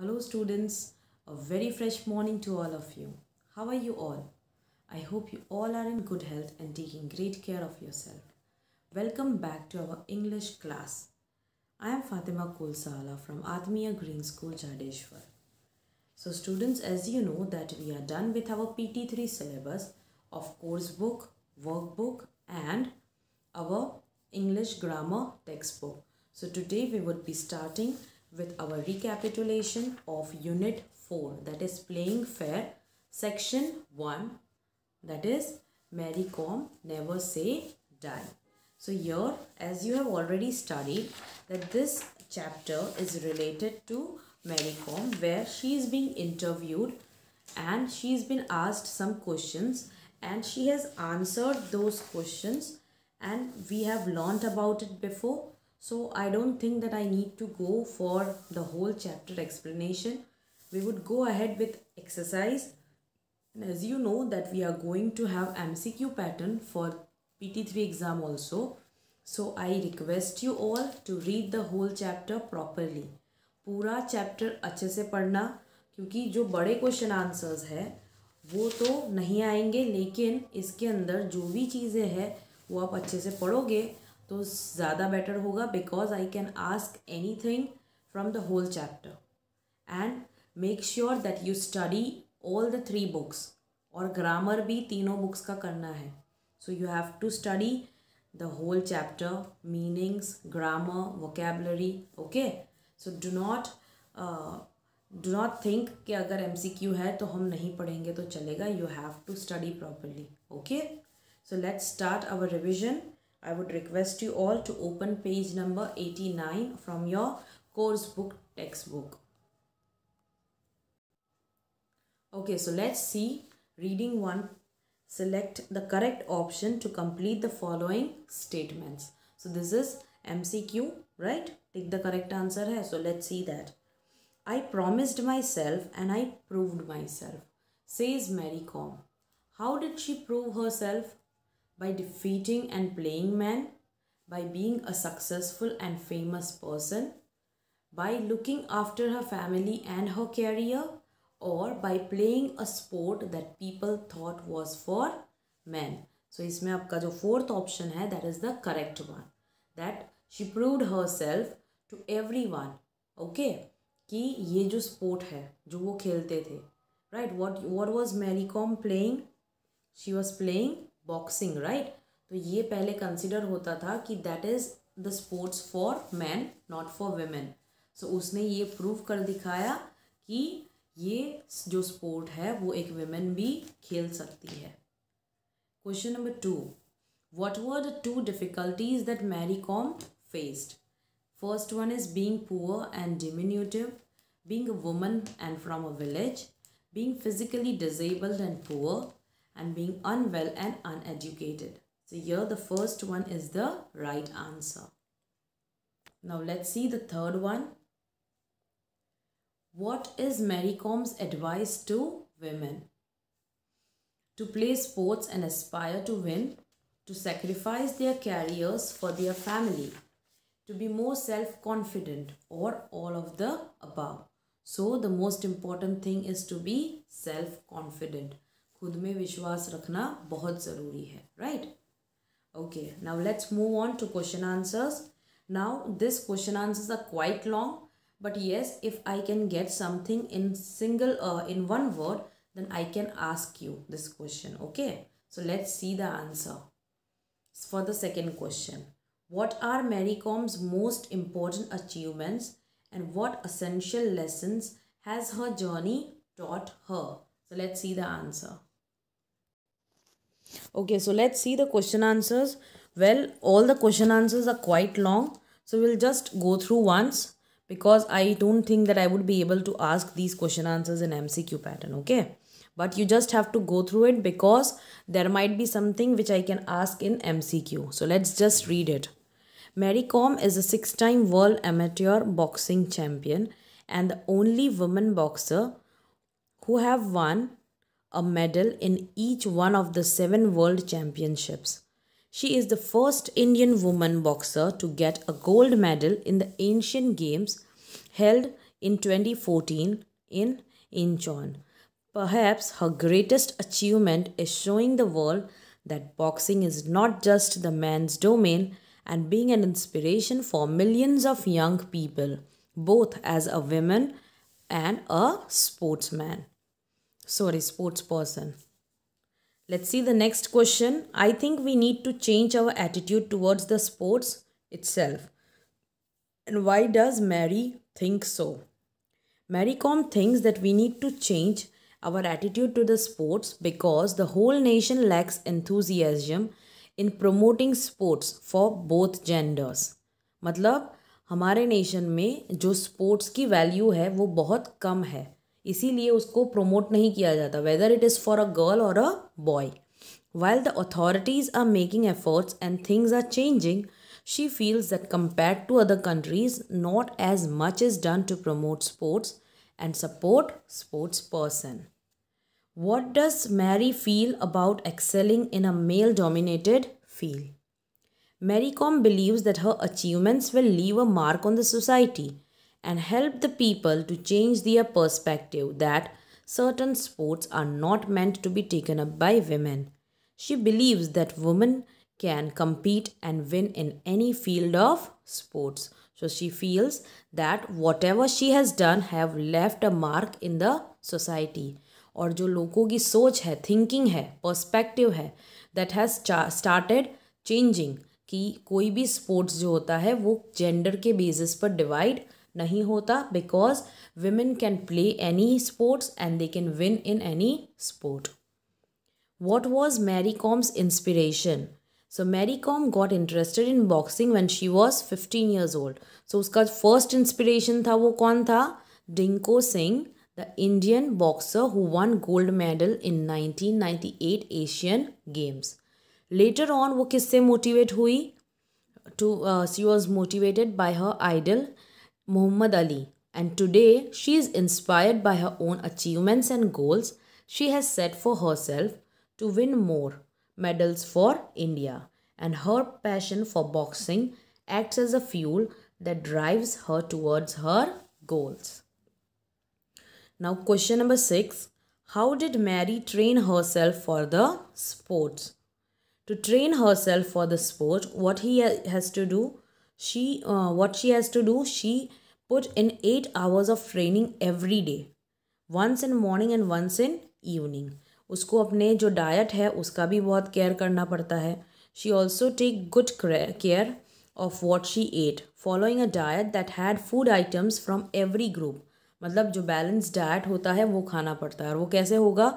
Hello students, a very fresh morning to all of you. How are you all? I hope you all are in good health and taking great care of yourself. Welcome back to our English class. I am Fatima Kulsala from Atmiya Green School, Jadeshwar. So students, as you know that we are done with our PT3 syllabus of course book, workbook and our English grammar textbook. So today we would be starting with our recapitulation of unit 4 that is playing fair section 1 that is Mary Com never say die. So here as you have already studied that this chapter is related to Mary Com where she is being interviewed and she has been asked some questions and she has answered those questions and we have learnt about it before So I don't think that I need to go for the whole chapter explanation. We would go ahead with exercise. And as you know that we are going to have MCQ pattern for PT3 exam also. So I request you all to read the whole chapter properly. पूरा chapter अच्छे से पढ़ना क्योंकि जो बड़े question answers है वो तो नहीं आएंगे लेकिन इसके अंदर जो भी चीज़ें हैं वो आप अच्छे से पढ़ोगे तो ज़्यादा बेटर होगा because I can ask anything from the whole chapter and make sure that you study all the three books और ग्रामर भी तीनों बुक्स का करना है so you have to study the whole chapter meanings grammar vocabulary okay so do not do not think कि अगर M C Q है तो हम नहीं पढ़ेंगे तो चलेगा you have to study properly okay so let's start our revision I would request you all to open page number 89 from your course book textbook. Okay, so let's see reading 1. Select the correct option to complete the following statements. So this is MCQ, right? Take the correct answer here. So let's see that. I promised myself and I proved myself, says Mary Com. How did she prove herself? by defeating and playing men, by being a successful and famous person, by looking after her family and her career, or by playing a sport that people thought was for men. So इसमें आपका जो fourth option है that is the correct one. That she proved herself to everyone. Okay? कि ये जो sport है जो वो खेलते थे. Right? What what was Mary playing? She was playing boxing right तो ये पहले कंसिडर होता था कि that is the sports for man not for women so उसने ये प्रूव कर दिखाया कि ये जो स्पोर्ट है वो एक वेमेन भी खेल सकती है question number two what were the two difficulties that Mary Kom faced first one is being poor and diminutive being woman and from a village being physically disabled and poor and being unwell and uneducated. So here the first one is the right answer. Now let's see the third one. What is Mary Comb's advice to women? To play sports and aspire to win, to sacrifice their careers for their family, to be more self-confident or all of the above. So the most important thing is to be self-confident. खुद में विश्वास रखना बहुत ज़रूरी है right okay now let's move on to question answers now this question answers are quite long but yes if I can get something in single in one word then I can ask you this question okay so let's see the answer for the second question what are Mary Kom's most important achievements and what essential lessons has her journey taught her so let's see the answer Okay, so let's see the question answers. Well, all the question answers are quite long. So we'll just go through once because I don't think that I would be able to ask these question answers in MCQ pattern. Okay, but you just have to go through it because there might be something which I can ask in MCQ. So let's just read it. Mary Com is a six-time world amateur boxing champion and the only woman boxer who have won a medal in each one of the seven world championships. She is the first Indian woman boxer to get a gold medal in the Asian Games held in 2014 in Incheon. Perhaps her greatest achievement is showing the world that boxing is not just the man's domain and being an inspiration for millions of young people, both as a woman and a sportsman sorry sports person let's see the next question i think we need to change our attitude towards the sports itself and why does mary think so mary com thinks that we need to change our attitude to the sports because the whole nation lacks enthusiasm in promoting sports for both genders मतलब हमारे nation में जो sports की value है वो बहुत कम है इसीलिए उसको प्रोमोट नहीं किया जाता whether it is for a girl और a boy while the authorities are making efforts and things are changing she feels that compare to other countries not as much is done to promote sports and support sports person what does Mary feel about excelling in a male dominated feel Mary Kom believe that her achievements will leave a mark on the society and help the people to change their perspective that certain sports are not meant to be taken up by women. She believes that women can compete and win in any field of sports. So she feels that whatever she has done have left a mark in the society. और जो लोगों की सोच है thinking है perspective है that has started changing कि कोई भी स्पोर्ट्स जो होता है वो जेंडर के बेसिस पर डिवाइड नहीं होता because women can play any sports and they can win in any sport what was Mary Kom's inspiration so Mary Kom got interested in boxing when she was fifteen years old so उसका first inspiration था वो कौन था Dingko Singh the Indian boxer who won gold medal in nineteen ninety eight Asian games later on वो किससे motivate हुई to see was motivated by her idol Muhammad Ali, and today she is inspired by her own achievements and goals she has set for herself to win more medals for India. And her passion for boxing acts as a fuel that drives her towards her goals. Now, question number six How did Mary train herself for the sports? To train herself for the sport, what he has to do? she uh, what she has to do she put in 8 hours of training every day once in morning and once in evening उसको अपने जो diet है उसका भी बहुत care करना पड़ता है she also take good care of what she ate following a diet that had food items from every group मतलब जो बैलेंस डाइट होता है वो खाना पड़ता है और वो कैसे होगा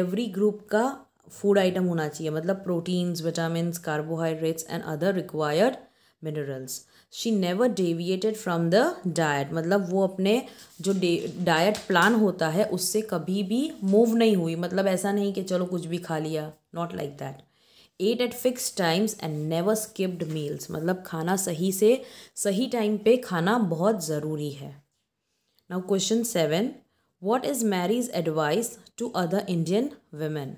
एवरी ग्रुप का फूड आइटम होना चाहिए मतलब proteins vitamin carbohydrates and other required minerals she never deviated from the diet मतलब वो अपने जो डाइट प्लान होता है उससे कभी भी मूव नहीं हुई मतलब ऐसा नहीं कि चलो कुछ भी खा लिया not like that at at fix times and never skipped meals मतलब खाना सही से सही टाइम पे खाना बहुत ज़रूरी है now question seven what is Mary's advice to other Indian women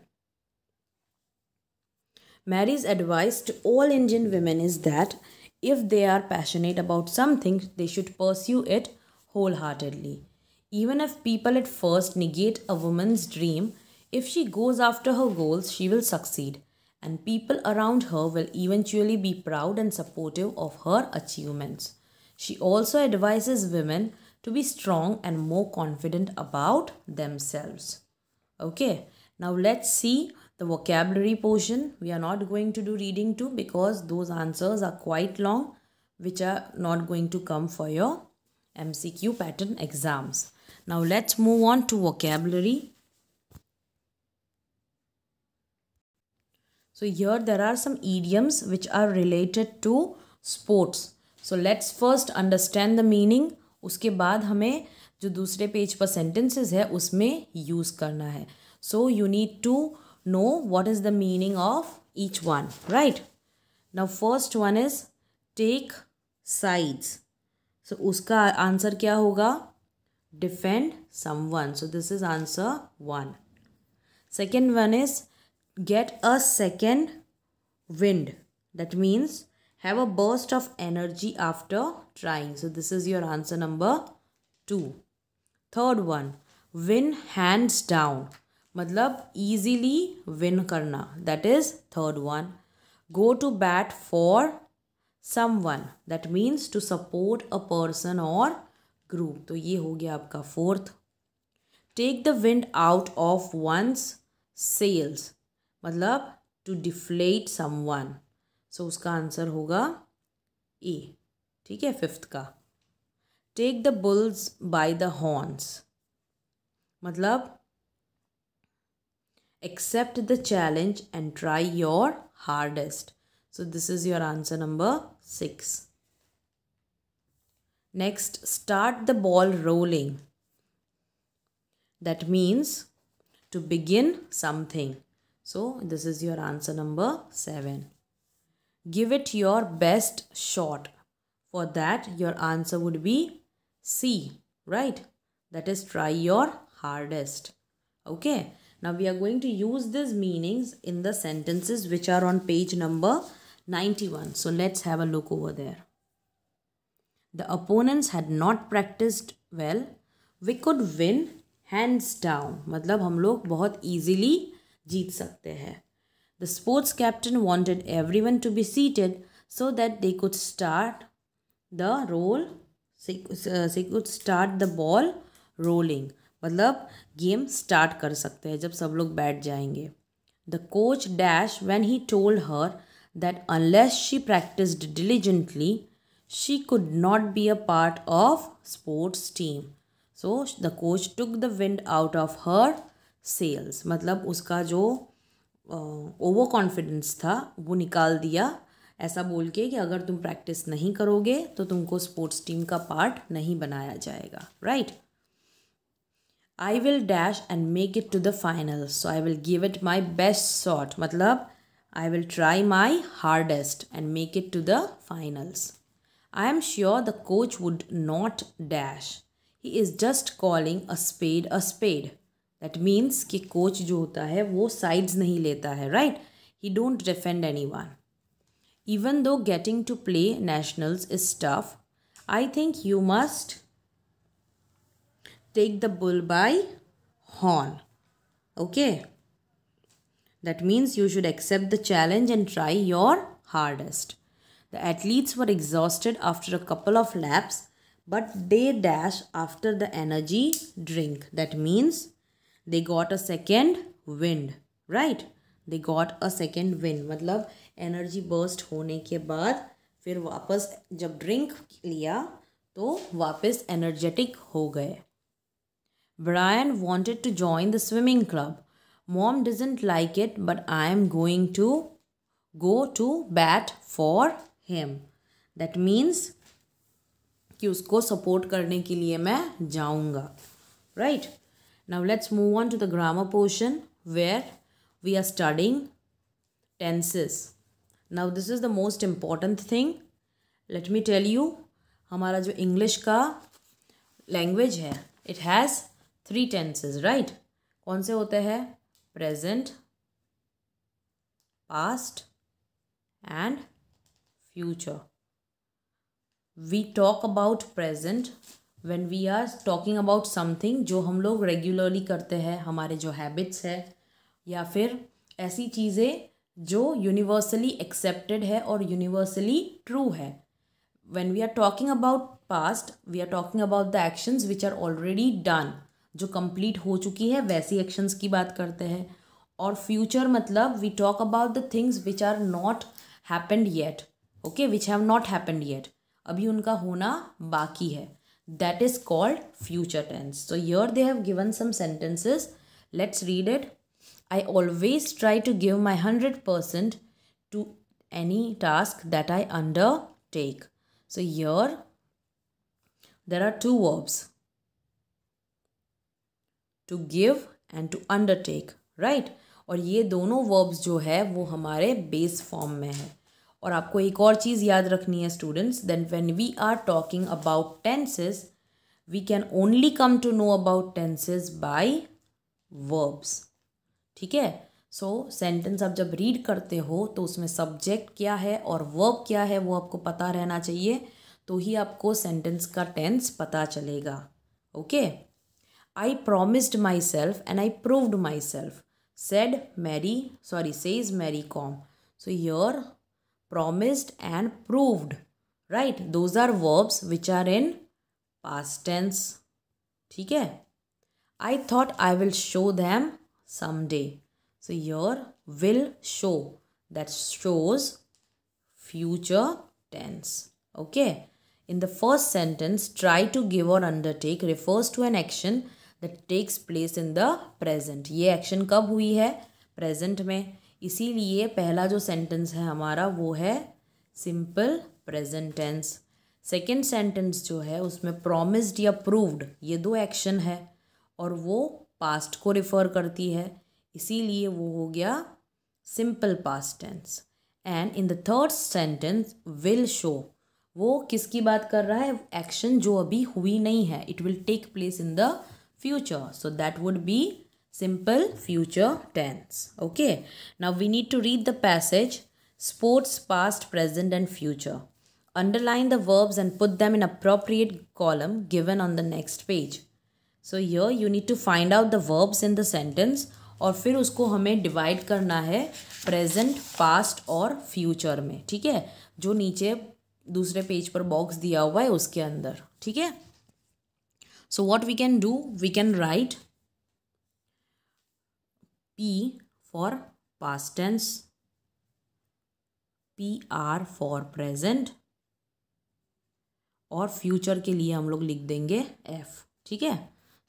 Mary's advice to all Indian women is that if they are passionate about something, they should pursue it wholeheartedly. Even if people at first negate a woman's dream, if she goes after her goals, she will succeed, and people around her will eventually be proud and supportive of her achievements. She also advises women to be strong and more confident about themselves. Okay, now let's see the vocabulary portion, we are not going to do reading to because those answers are quite long, which are not going to come for your MCQ pattern exams. Now let's move on to vocabulary. So here there are some idioms which are related to sports. So let's first understand the meaning. उसके बाद हमें जो दूसरे page पर sentences है उसमें use करना है So you need to know what is the meaning of each one, right? Now first one is take sides. So uska answer kya hoga? Defend someone. So this is answer one. Second one is get a second wind. That means have a burst of energy after trying. So this is your answer number two. Third one, win hands down. मतलब easily win करना that is third one go to bat for someone that means to support a person और group तो ये हो गया आपका fourth take the wind out of one's sails मतलब to deflate someone so उसका answer होगा A ठीक है फिफ्थ का take the bulls by the horns मतलब accept the challenge and try your hardest. So this is your answer number 6. Next, start the ball rolling. That means to begin something. So this is your answer number 7. Give it your best shot. For that your answer would be C, right? That is try your hardest. Okay. Now we are going to use these meanings in the sentences which are on page number 91. So let's have a look over there. The opponents had not practiced well. We could win hands down. Matlab hum log bahut easily jeet sakte hai. The sports captain wanted everyone to be seated so that they could start the roll. They uh, could start the ball rolling. मतलब game start कर सकते हैं जब सब लोग बैठ जाएंगे the coach dash when he told her that unless she practice diligently she could not be a part of sports team so the coach took the wind out of her sails मतलब उसका जो over uh, confidence था वो निकाल दिया ऐसा बोल के कि अगर तुम प्रैक्टिस नहीं करोगे तो तुमको स्पोर्ट्स टीम का पार्ट नहीं बनाया जाएगा right right? I will dash and make it to the final. so I will give it my best shot. मतलब I will try my hardest and make it to the finals. I am sure the coach would not dash. He is just calling a spade a spade. That means कि coach जो होता है वो sides नहीं लेता है right? He don't defend anyone. Even though getting to play nationals is tough, I think you must take the bull by horn. Okay. That means you should accept the challenge and try your hardest. The athletes were exhausted after a couple of laps, but they dash after the energy drink. That means they got a second wind, right? They got a second wind. मतलब energy burst होने के बाद फिर वापस जब drink लिया तो वापस energetic हो गए Brian wanted to join the swimming club. Mom doesn't like it, but I am going to go to bat for him. That means कि उसको support करने के लिए मैं जाऊँगा Right? Now let's move on to the grammar portion where we are studying tenses. Now this is the most important thing. Let me tell you, हमारा जो English का language है, it has three tenses right कौन से होते हैं present past and future we talk about present when we are talking about something जो हम लोग रेगुलरली करते हैं हमारे जो हैबिट्स है या फिर ऐसी चीज़ें जो यूनिवर्सली एक्सेप्टेड है और यूनिवर्सली ट्रू है when we are talking about past we are talking about the actions which are already done जो कंप्लीट हो चुकी है वैसी एक्शंस की बात करते हैं और फ्यूचर मतलब we talk about the things which are not happened yet okay which have not happened yet अभी उनका होना बाकी है that is called future tense so your they have given some sentences let's read it I always try to give my hundred percent to any task that I undertake so here there are two verbs to give and to undertake right और ये दोनों verbs जो है वो हमारे base form में है और आपको एक और चीज़ याद रखनी है students then when we are talking about tenses we can only come to know about tenses by verbs ठीक है सो so, सेंटेंस आप जब रीड करते हो तो उसमें सब्जेक्ट क्या है और वर्ब क्या है वो आपको पता रहना चाहिए तो ही आपको सेंटेंस का टेंस पता चलेगा okay okay? I promised myself and I proved myself. Said Mary, sorry, says Mary Com. So here, promised and proved, right? Those are verbs which are in past tense. ठीक है I thought I will show them someday. So here will show that shows future tense. Okay. In the first sentence, try to give or undertake refers to an action that takes place in the present ये action कब हुई है present में इसीलिए पहला जो sentence है हमारा वो है simple present tense second sentence जो है उसमें प्रोमिस्ड या प्रूव्ड ये दो एक्शन है और वो पास्ट को रिफ़र करती है इसीलिए वो हो गया simple past tense and in the third sentence will show वो किसकी बात कर रहा है एक्शन जो अभी हुई नहीं है it will take place in the future. So that would be simple future tense. Okay. Now we need to read the passage sports past, present and future. Underline the verbs and put them in appropriate column given on the next page. so here you need to find out the verbs in the sentence और फिर उसको हमें divide करना है present past और future में ठीक है जो नीचे दूसरे पेज पर बॉक्स दिया हुआ है उसके अंदर ठीक है So what we can do? We can write P for past tense, PR for present और future के लिए हम लोग लिख देंगे एफ ठीक है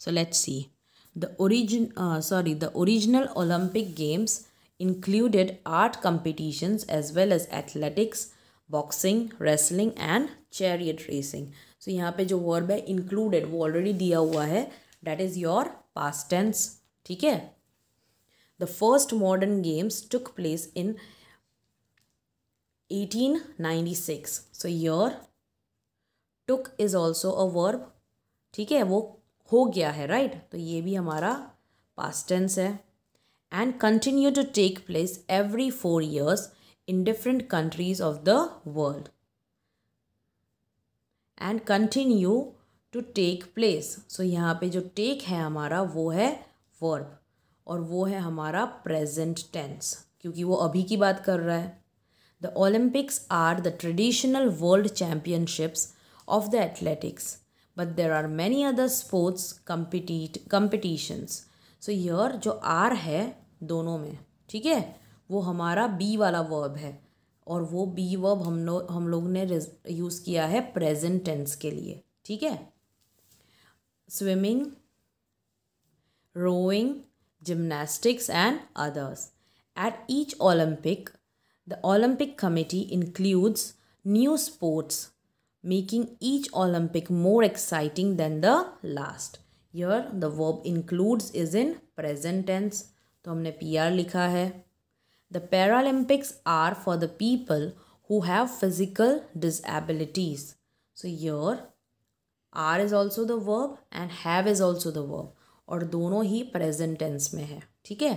so let's The the origin uh, sorry, the original Olympic games included art competitions as well as athletics, boxing, wrestling, and chariot racing. So so, यहाँ पे जो वर्ब है इंक्लूडेड वो ऑलरेडी दिया हुआ है that is your past tense ठीक है the first modern games took place in 1896 so your took is also a verb ठीक है वो हो गया है राइट right? तो ये भी हमारा पास्ट टेंस है and continue to take place every four years in different countries of the world and continue to take place so यहाँ पे जो टेक है हमारा वो है वर्ब और वो है हमारा प्रेजेंट टेंस क्योंकि वो अभी की बात कर रहा है the Olympics are the traditional world championships of the athletics but there are many other sports compete competitions so here जो आर है दोनों में ठीक है वो हमारा बी वाला वर्ब है और वो बी वर्ब हम लोग हम लोग ने यूज़ किया है प्रेजेंट टेंस के लिए ठीक है swimming rowing gymnastics and others at each Olympic the Olympic committee includes new sports making each Olympic more exciting than the last year the verb includes is in present tense तो हमने P R लिखा है The Paralympics are for the people who have physical disabilities. So here are is also the verb and have is also the verb और दोनों ही present tense में है ठीक है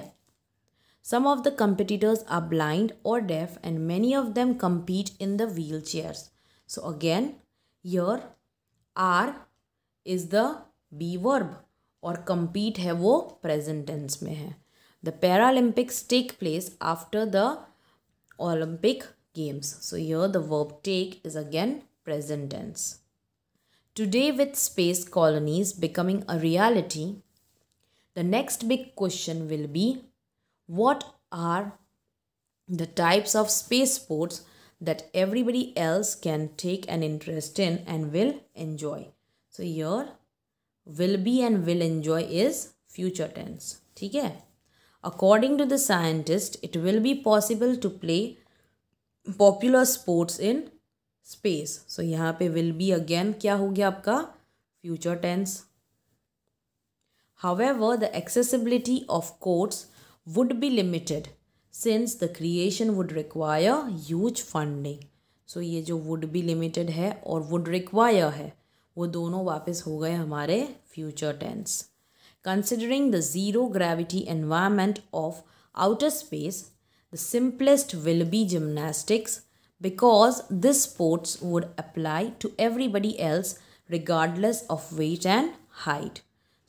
Some of the competitors are blind or deaf and many of them compete in the wheelchairs. So again here are is the be verb Or compete है वो present tense में है the Paralympics take place after the Olympic Games. So here the verb take is again present tense. Today with space colonies becoming a reality, the next big question will be what are the types of spaceports that everybody else can take an interest in and will enjoy. So here will be and will enjoy is future tense. ठीक है According to the scientist, it will be possible to play popular sports in space. So यहाँ पे will be again क्या हो गया आपका future tense. However, the accessibility of courts would be limited since the creation would require huge funding. So ये जो would be limited है और would require है वो दोनों वापस हो गए हमारे future tense. Considering the zero gravity environment of outer space, the simplest will be gymnastics because this sports would apply to everybody else regardless of weight and height.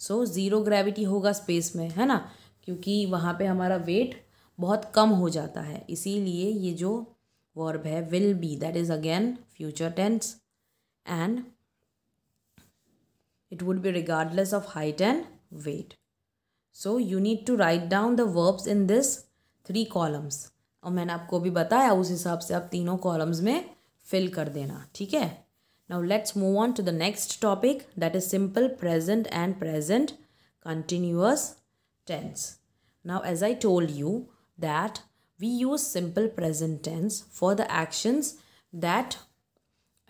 so, zero gravity hoga space mein hai na kyunki wahan pe hamara weight bahut kam ho jata hai isiliye ye jo verb hai will be that is again future tense and it would be regardless of height and wait so you need to write down the verbs in this three columns और मैंने आपको भी बताया उस हिसाब से आप तीनों कॉलम्स में फिल कर देना ठीक है now let's move on to the next topic that is simple present and present continuous tense now as I told you that we use simple present tense for the actions that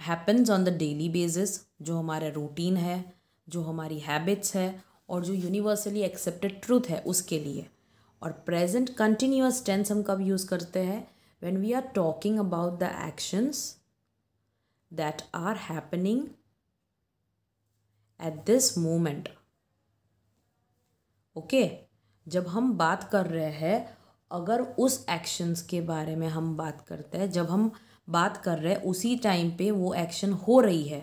happens on the daily basis जो हमारा routine है जो हमारी habits है और जो universally accepted truth है उसके लिए और प्रेजेंट कंटिन्यूस टेंस हम कब यूज़ करते हैं when we are talking about the actions that are happening at this moment okay जब हम बात कर रहे हैं अगर उस एक्शंस के बारे में हम बात करते हैं जब हम बात कर रहे हैं उसी टाइम पे वो एक्शन हो रही है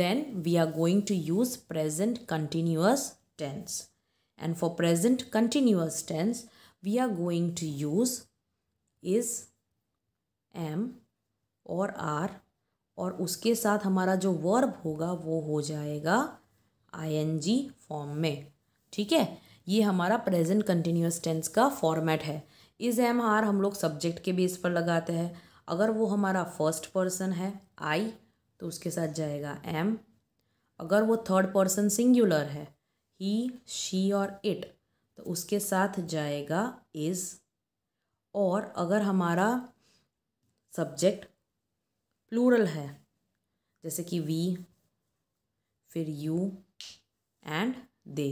then we are going to use present continuous tense. And for present continuous tense, we are going to use is, am और आर और उसके साथ हमारा जो वर्ब होगा वो हो जाएगा जी फॉर्म में ठीक है ये हमारा प्रेजेंट कंटिन्यूस टेंस का फॉर्मेट है इज एम आर हम लोग सब्जेक्ट के बेस पर लगाते हैं अगर वो हमारा फर्स्ट पर्सन है आई तो उसके साथ जाएगा एम अगर वो थर्ड पर्सन सिंगुलर है ही शी और इट तो उसके साथ जाएगा इज़ और अगर हमारा सब्जेक्ट प्लूरल है जैसे कि वी फिर you and they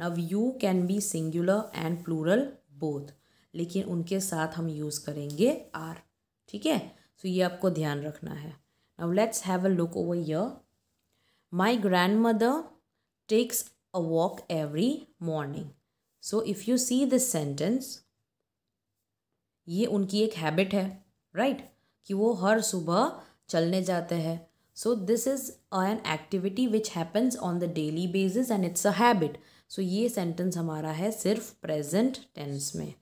now you can be singular and plural both लेकिन उनके साथ हम यूज़ करेंगे आर ठीक है सो ये आपको ध्यान रखना है now let's have a look over here my grandmother takes a walk every morning. So if you see this sentence, ये उनकी एक हैबिट है राइट right? कि वो हर सुबह चलने जाते हैं so this is an activity which happens on the daily basis and it's a habit so ये सेंटेंस हमारा है सिर्फ प्रेजेंट टेंस में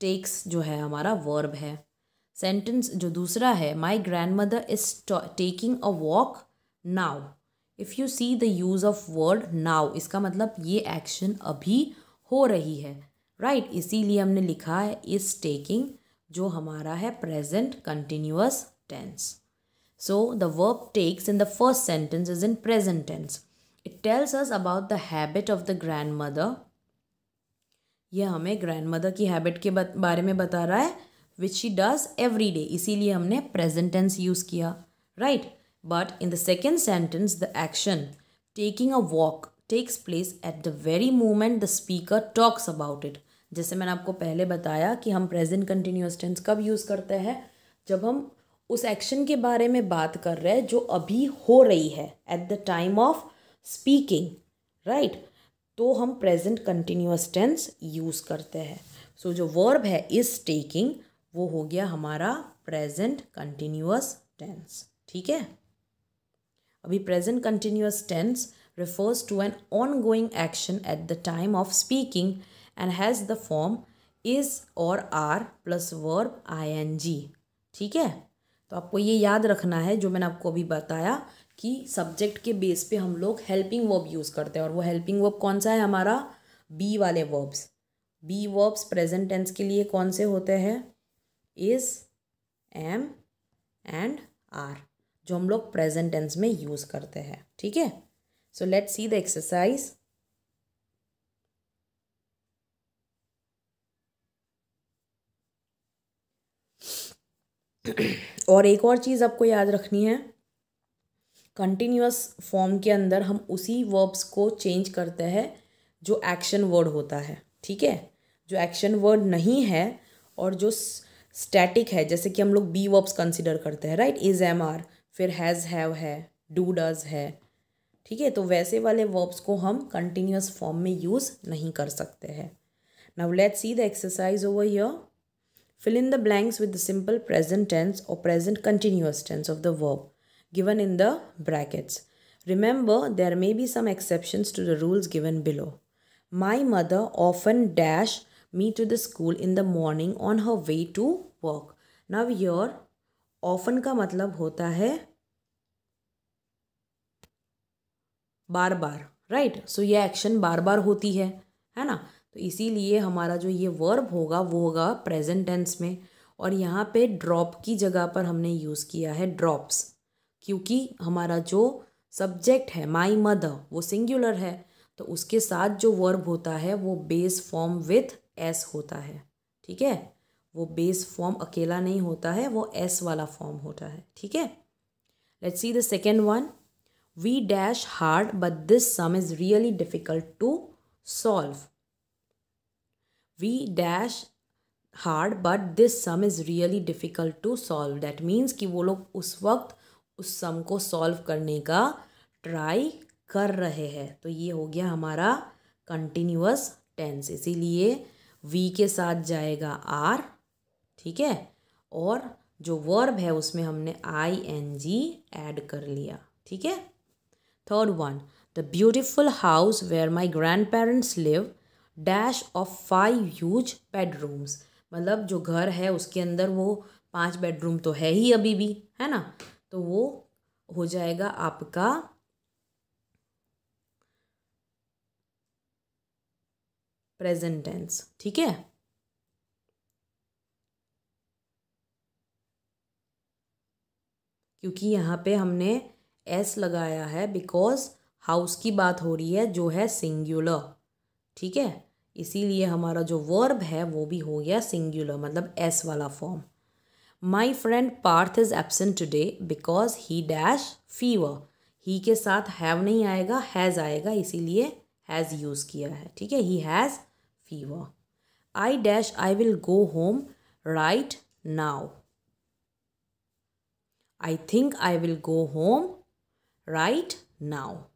टेक्स जो है हमारा वर्ब है सेंटेंस जो दूसरा है my grandmother is taking a walk now if you see the use of word now इसका मतलब ये एक्शन अभी हो रही है राइट right? इसीलिए हमने लिखा है इज़ टेकिंग जो हमारा है present continuous tense So the verb takes in the first sentence is in present tense. It tells us about the habit of the grandmother. यह हमें grandmother की habit के बारे में बता रहा है which she does every day. इसीलिए हमने present tense use किया right? But in the second sentence, the action, taking a walk, takes place at the very moment the speaker talks about it. जैसे मैंने आपको पहले बताया कि हम प्रेजेंट कंटिन्यूस टेंस कब यूज़ करते हैं जब हम उस एक्शन के बारे में बात कर रहे हैं जो अभी हो रही है at the time of speaking right तो हम प्रेजेंट कंटिन्यूस टेंस यूज़ करते हैं सो so, जो वर्ब है इस टेकिंग वो हो गया हमारा प्रेजेंट कंटिन्यूस टेंस ठीक है अभी present continuous tense refers to an ongoing action at the time of speaking and has the form is और are plus verb I N G ठीक है तो आपको ये याद रखना है जो मैंने आपको अभी बताया कि सब्जेक्ट के बेस पे हम लोग हेल्पिंग वर्ब यूज़ करते हैं और वो हेल्पिंग वर्ब कौन सा है हमारा बी वाले verbs be verbs present tense के लिए कौन से होते हैं इज एम एंड आर जो हम लोग प्रेजेंट टेंस में यूज़ करते हैं ठीक है so let see the exercise और एक और चीज़ आपको याद रखनी है कंटिन्यूस फॉर्म के अंदर हम उसी वर्ब्स को चेंज करते हैं जो एक्शन वर्ड होता है ठीक है जो एक्शन वर्ड नहीं है और जो स्टैटिक है जैसे कि हम लोग बी वर्ब्स कंसिडर करते हैं राइट इज एम आर फिर हैज़ हैव है डू डज है ठीक है तो वैसे वाले वर्ब्स को हम कंटिन्यूस फॉर्म में यूज़ नहीं कर सकते हैं now let see the exercise over your fill in the blanks with the simple present tense और present continuous tense of the verb given in the brackets remember there may be some exceptions to the rules given below my mother often dash me to the school in the morning on her way to work now your often का मतलब होता है बार बार right so ये action बार बार होती है है ना तो इसीलिए हमारा जो ये वर्ब होगा वो होगा प्रेजेंट टेंस में और यहाँ पे ड्रॉप की जगह पर हमने यूज़ किया है ड्रॉप्स क्योंकि हमारा जो सब्जेक्ट है माई मदर वो सिंगुलर है तो उसके साथ जो वर्ब होता है वो बेस फॉर्म विथ एस होता है ठीक है वो बेस फॉर्म अकेला नहीं होता है वो एस वाला फॉर्म होता है ठीक है let's see the second one we dash hard but this sum is really difficult to solve we dash hard but this sum is really difficult to solve that means कि वो लोग उस वक्त उस सम को सॉल्व करने का ट्राई कर रहे हैं तो ये हो गया हमारा कंटिन्यूस टेंस इसीलिए वी के साथ जाएगा आर ठीक है और जो वर्ब है उसमें हमने आई एन जी एड कर लिया ठीक है third one the beautiful house where my grandparents live dash of five use bedrooms मतलब जो घर है उसके अंदर वो पांच बेडरूम तो है ही अभी भी है ना तो वो हो जाएगा आपका प्रेजेंट टेंस ठीक है क्योंकि यहाँ पे हमने एस लगाया है बिकॉज हाउस की बात हो रही है जो है सिंगुलर ठीक है इसीलिए हमारा जो वर्ब है वो भी हो गया सिंगुलर मतलब एस वाला form my friend Parth is absent today because he dash fever he के साथ हैव नहीं आएगा हैज़ आएगा इसीलिए हैज़ यूज़ किया है ठीक है he has fever I dash I will go home right now I think I will go home right now.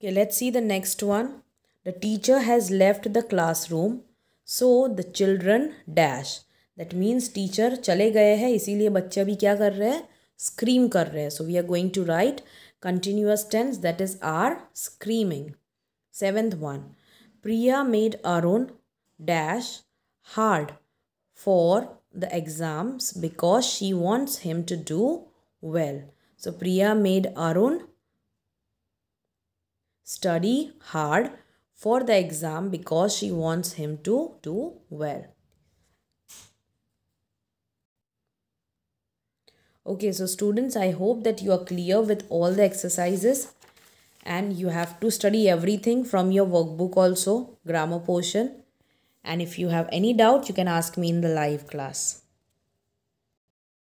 Okay, let's see the next one. The teacher has left the classroom. So the children dash. That means teacher chale gaye hai. इसीलिए बच्चे भी क्या कर रहे scream कर So we are going to write continuous tense that is are screaming. Seventh one. Priya made Arun dash hard for the exams because she wants him to do well. So Priya made Arun study hard for the exam because she wants him to do well. Okay, so students, I hope that you are clear with all the exercises and you have to study everything from your workbook also, grammar portion and if you have any doubt, you can ask me in the live class.